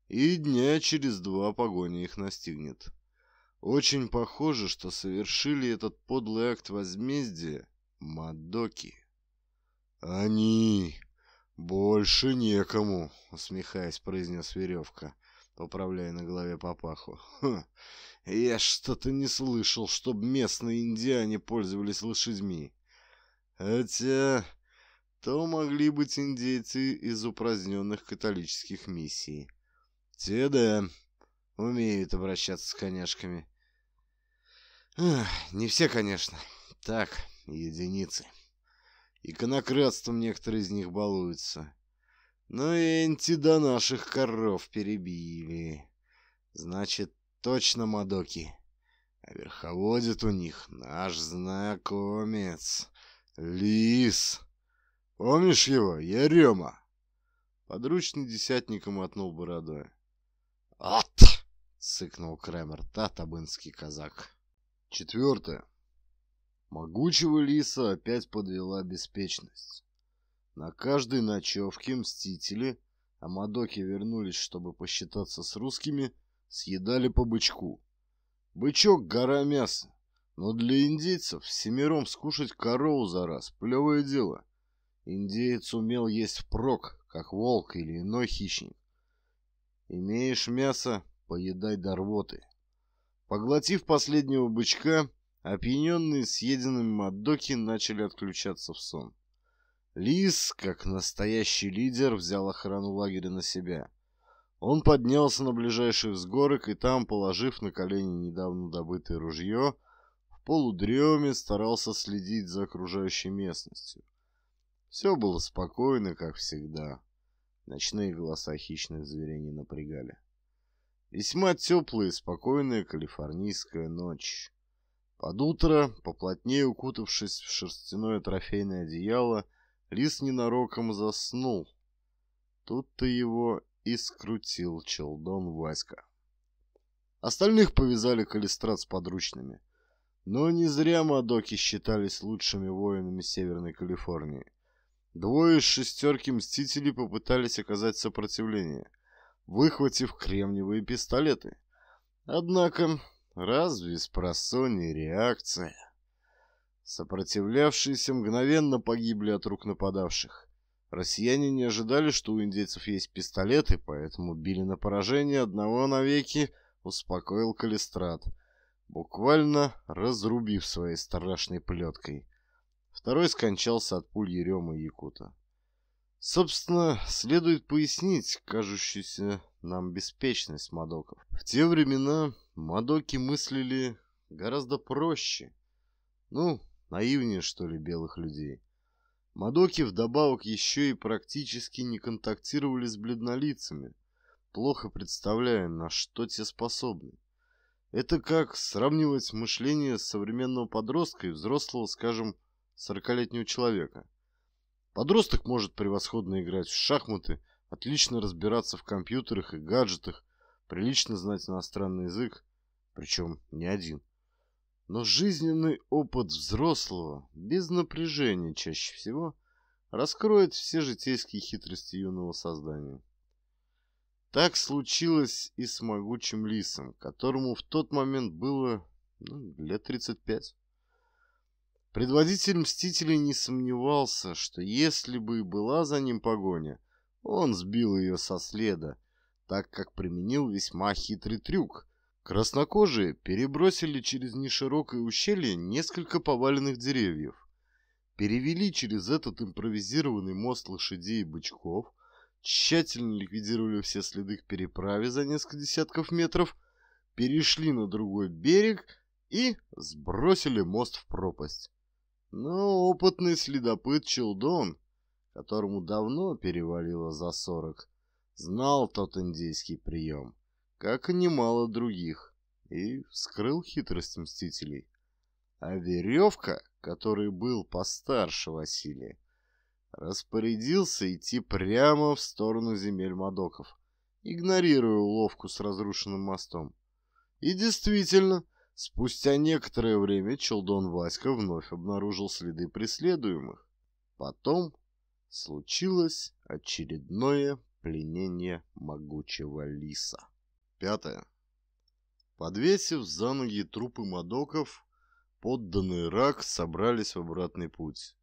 и дня через два погони их настигнет. Очень похоже, что совершили этот подлый акт возмездия Мадоки. «Они! Больше некому!» — усмехаясь, произнес веревка, поправляя на голове папаху. «Ха! «Хм, я что-то не слышал, чтоб местные индиане пользовались лошадьми. Хотя то могли быть индейцы из упраздненных католических миссий. Те да, умеют обращаться с коняшками. Не все, конечно. Так, единицы. Иконократством некоторые из них балуются. Но ну энти до наших коров перебили. Значит, точно мадоки. А верховодит у них наш знакомец. Лис. Помнишь его, Ерема? Подручный десятник мотнул бородой. «От!» — сыкнул Кремер, та табынский казак. Четвертое. Могучего лиса опять подвела беспечность. На каждой ночевке мстители, а мадоки вернулись, чтобы посчитаться с русскими, съедали по бычку. Бычок — гора мяса, но для индейцев семером скушать корову за раз — плевое дело. Индеец умел есть впрок, как волк или иной хищник. Имеешь мясо — поедай до рвоты. Поглотив последнего бычка, опьяненные съеденными маддоки начали отключаться в сон. Лис, как настоящий лидер, взял охрану лагеря на себя. Он поднялся на ближайший взгорок и там, положив на колени недавно добытое ружье, в полудреме старался следить за окружающей местностью. Все было спокойно, как всегда. Ночные голоса хищных зверей не напрягали. Весьма теплая и спокойная калифорнийская ночь. Под утро, поплотнее укутавшись в шерстяное трофейное одеяло, лис ненароком заснул. Тут-то его и скрутил челдон Васька. Остальных повязали калистрат с подручными. Но не зря Мадоки считались лучшими воинами Северной Калифорнии. Двое из шестерки Мстителей попытались оказать сопротивление — выхватив кремниевые пистолеты. Однако, разве с реакция? Сопротивлявшиеся мгновенно погибли от рук нападавших. Россияне не ожидали, что у индейцев есть пистолеты, поэтому били на поражение одного навеки, успокоил Калистрат, буквально разрубив своей страшной плеткой. Второй скончался от пуль Ерема Якута. Собственно, следует пояснить кажущуюся нам беспечность мадоков. В те времена мадоки мыслили гораздо проще, ну, наивнее, что ли, белых людей. Мадоки вдобавок еще и практически не контактировали с бледнолицами, плохо представляя, на что те способны. Это как сравнивать мышление современного подростка и взрослого, скажем, 40-летнего человека – Подросток может превосходно играть в шахматы, отлично разбираться в компьютерах и гаджетах, прилично знать иностранный язык, причем не один. Но жизненный опыт взрослого, без напряжения чаще всего, раскроет все житейские хитрости юного создания. Так случилось и с могучим лисом, которому в тот момент было ну, лет 35. Предводитель Мстителей не сомневался, что если бы и была за ним погоня, он сбил ее со следа, так как применил весьма хитрый трюк. Краснокожие перебросили через неширокое ущелье несколько поваленных деревьев, перевели через этот импровизированный мост лошадей и бычков, тщательно ликвидировали все следы к переправе за несколько десятков метров, перешли на другой берег и сбросили мост в пропасть но ну, опытный следопыт Челдон, которому давно перевалило за сорок, знал тот индийский прием, как и немало других, и вскрыл хитрость мстителей. А веревка, который был постарше Василия, распорядился идти прямо в сторону земель Мадоков, игнорируя уловку с разрушенным мостом. И действительно, Спустя некоторое время Челдон Васька вновь обнаружил следы преследуемых. Потом случилось очередное пленение могучего лиса. Пятое. Подвесив за ноги трупы мадоков, подданный рак собрались в обратный путь.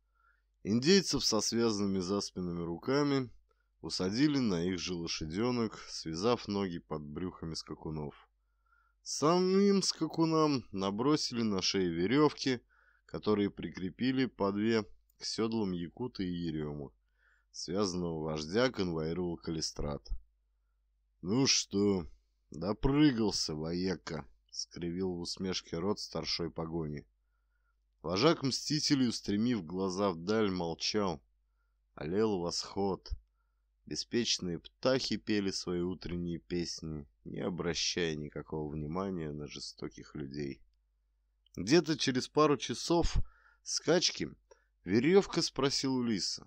Индейцев со связанными за спинами руками усадили на их же лошаденок, связав ноги под брюхами скакунов. Самым скакунам набросили на шеи веревки, которые прикрепили по две к седлам Якута и Ерему. Связанного вождя конвоировал Калистрат. «Ну что, допрыгался, вояка!» — скривил в усмешке рот старшой погони. Вожак мстителей, устремив глаза вдаль, молчал. Олел восход. Беспечные птахи пели свои утренние песни не обращая никакого внимания на жестоких людей. Где-то через пару часов скачки Веревка спросил у Лиса.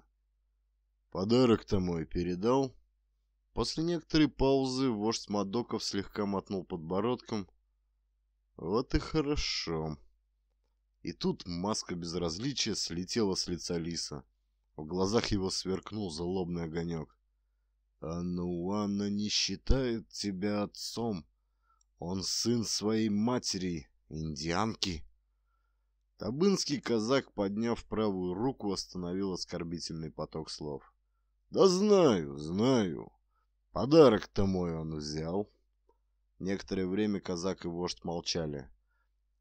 «Подарок-то мой передал?» После некоторой паузы вождь Мадоков слегка мотнул подбородком. «Вот и хорошо». И тут маска безразличия слетела с лица Лиса. В глазах его сверкнул злобный огонек. Ануанна не считает тебя отцом. Он сын своей матери, индианки. Табынский казак, подняв правую руку, остановил оскорбительный поток слов. «Да знаю, знаю. Подарок-то мой он взял». Некоторое время казак и вождь молчали.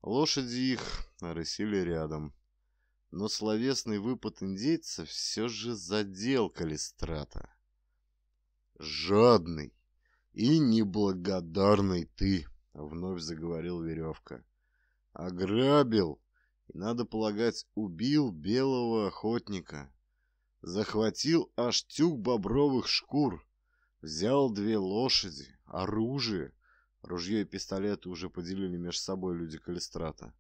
Лошади их рысили рядом. Но словесный выпад индейца все же задел Калистрата жадный и неблагодарный ты, — вновь заговорил веревка. Ограбил и, надо полагать, убил белого охотника. Захватил аж тюк бобровых шкур, взял две лошади, оружие, ружье и пистолеты уже поделили между собой люди Калистрата.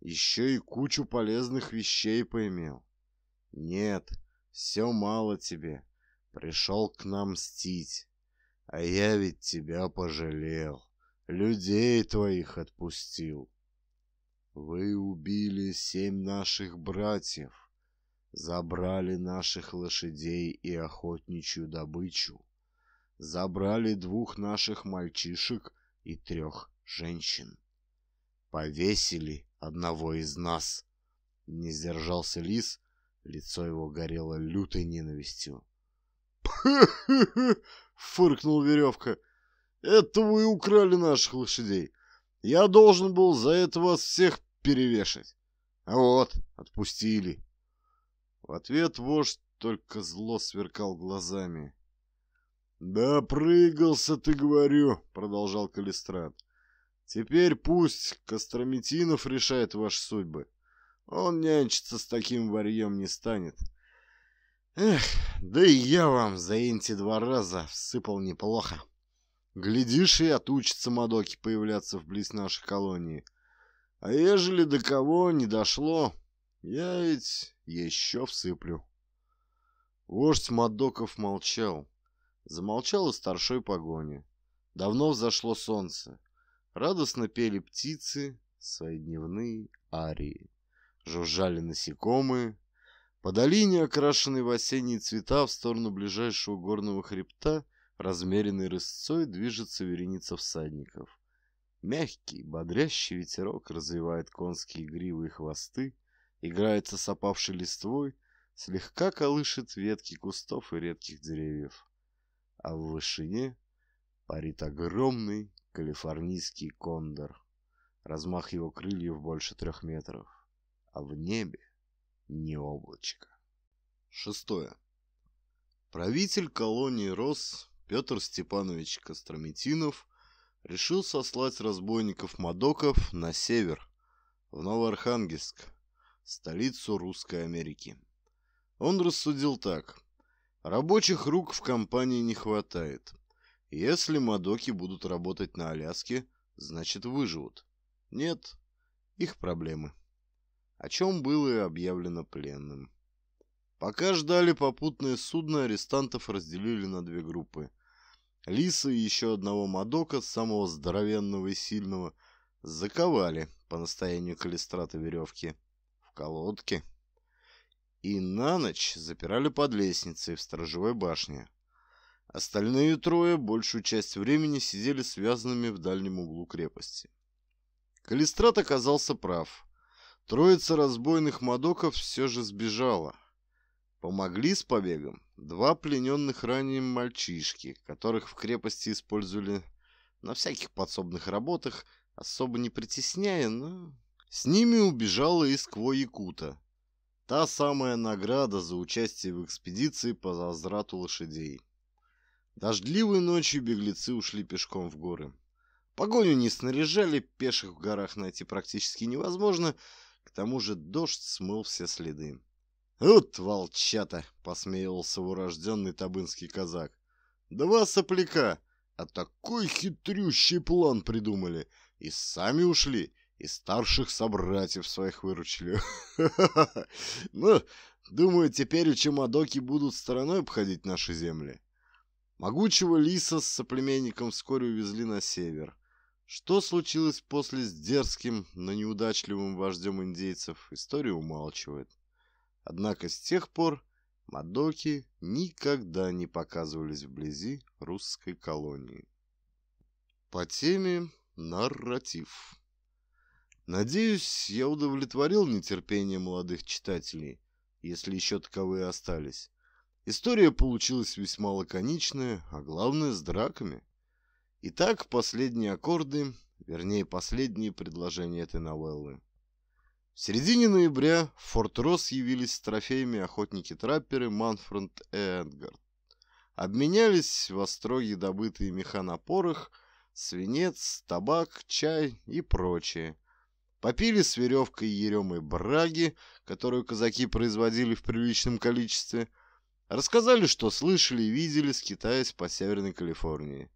Еще и кучу полезных вещей поимел. Нет, все мало тебе. Пришел к нам мстить, а я ведь тебя пожалел, людей твоих отпустил. Вы убили семь наших братьев, забрали наших лошадей и охотничью добычу, забрали двух наших мальчишек и трех женщин. Повесили одного из нас. Не сдержался лис, лицо его горело лютой ненавистью. — фыркнул веревка. «Это вы украли наших лошадей. Я должен был за это вас всех перевешать. А вот, отпустили». В ответ вождь только зло сверкал глазами. «Да прыгался ты, говорю», — продолжал Калистрат. «Теперь пусть Кострометинов решает ваши судьбы. Он нянчиться с таким варьем не станет». Эх, да и я вам за эти два раза всыпал неплохо. Глядишь, и отучатся мадоки появляться вблиз нашей колонии. А ежели до кого не дошло, я ведь еще всыплю. Вождь Мадоков молчал. Замолчал и старшой погони. Давно взошло солнце. Радостно пели птицы свои дневные арии. Жужжали насекомые, по долине, окрашенной в осенние цвета, в сторону ближайшего горного хребта, размеренной рысцой, движется вереница всадников. Мягкий, бодрящий ветерок развивает конские гривы и хвосты, играется с опавшей листвой, слегка колышет ветки кустов и редких деревьев. А в вышине парит огромный калифорнийский кондор. Размах его крыльев больше трех метров. А в небе не облачка. Шестое. Правитель колонии Рос Петр Степанович Костромитинов решил сослать разбойников-мадоков на север, в Новоархангельск, столицу Русской Америки. Он рассудил так. Рабочих рук в компании не хватает. Если мадоки будут работать на Аляске, значит выживут. Нет, их проблемы о чем было и объявлено пленным. Пока ждали попутное судно, арестантов разделили на две группы. Лиса и еще одного Мадока, самого здоровенного и сильного, заковали по настоянию калистрата веревки в колодке и на ночь запирали под лестницей в сторожевой башне. Остальные трое большую часть времени сидели связанными в дальнем углу крепости. Калистрат оказался прав. Троица разбойных мадоков все же сбежала. Помогли с побегом два плененных ранее мальчишки, которых в крепости использовали на всяких подсобных работах, особо не притесняя, но... С ними убежала и Кво-Якута. Та самая награда за участие в экспедиции по возврату лошадей. Дождливой ночью беглецы ушли пешком в горы. Погоню не снаряжали, пеших в горах найти практически невозможно — к тому же дождь смыл все следы. Вот волчата!» — посмеялся урожденный табынский казак. «Два сопляка! А такой хитрющий план придумали! И сами ушли, и старших собратьев своих выручили. Ну, думаю, теперь у Чемодоки будут стороной обходить наши земли. Могучего лиса с соплеменником вскоре увезли на север. Что случилось после с дерзким, но неудачливым вождем индейцев, история умалчивает. Однако с тех пор Мадоки никогда не показывались вблизи русской колонии. По теме «Нарратив». Надеюсь, я удовлетворил нетерпение молодых читателей, если еще таковые остались. История получилась весьма лаконичная, а главное с драками. Итак, последние аккорды, вернее, последние предложения этой новеллы. В середине ноября в Форт Росс явились с трофеями охотники-трапперы Манфронт и Эдгард. Обменялись во остроге добытые меха на порох, свинец, табак, чай и прочее. Попили с веревкой еремой браги, которую казаки производили в приличном количестве. Рассказали, что слышали и видели, скитаясь по Северной Калифорнии.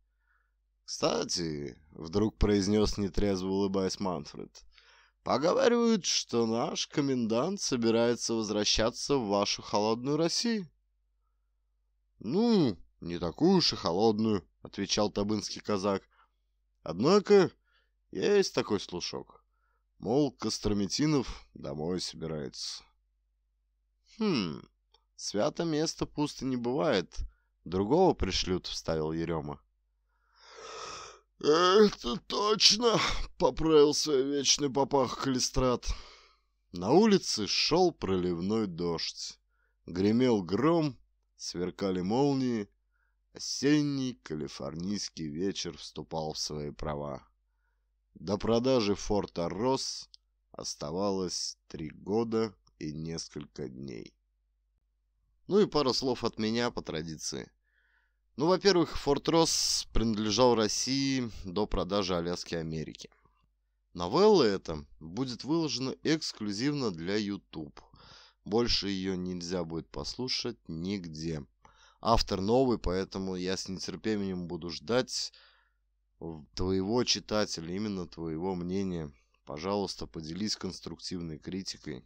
«Кстати», — вдруг произнес нетрезво улыбаясь Манфред, «поговаривают, что наш комендант собирается возвращаться в вашу холодную Россию». «Ну, не такую уж и холодную», — отвечал табынский казак. «Однако есть такой слушок. Мол, Костромитинов домой собирается». «Хм, свято место пусто не бывает. Другого пришлют», — вставил Ерема. «Это точно!» — поправил свой вечный попах Калистрат. На улице шел проливной дождь. Гремел гром, сверкали молнии. Осенний калифорнийский вечер вступал в свои права. До продажи форта Росс оставалось три года и несколько дней. Ну и пару слов от меня по традиции. Ну, во-первых, Форт Росс принадлежал России до продажи Аляски Америке. Новелла эта будет выложена эксклюзивно для YouTube. Больше ее нельзя будет послушать нигде. Автор новый, поэтому я с нетерпением буду ждать э, твоего читателя, именно твоего мнения. Пожалуйста, поделись конструктивной критикой.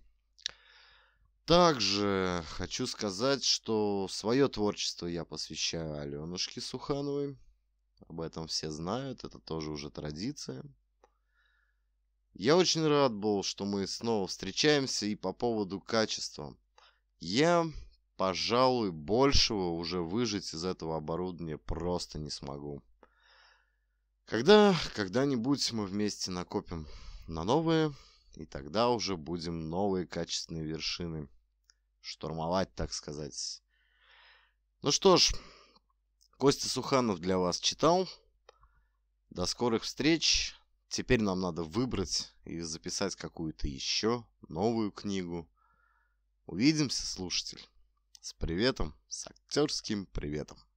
Также хочу сказать, что свое творчество я посвящаю Аленушке Сухановой. Об этом все знают, это тоже уже традиция. Я очень рад был, что мы снова встречаемся и по поводу качества. Я, пожалуй, большего уже выжить из этого оборудования просто не смогу. Когда, когда-нибудь мы вместе накопим на новые, и тогда уже будем новые качественные вершины – штурмовать, так сказать. Ну что ж, Костя Суханов для вас читал. До скорых встреч. Теперь нам надо выбрать и записать какую-то еще новую книгу. Увидимся, слушатель. С приветом, с актерским приветом.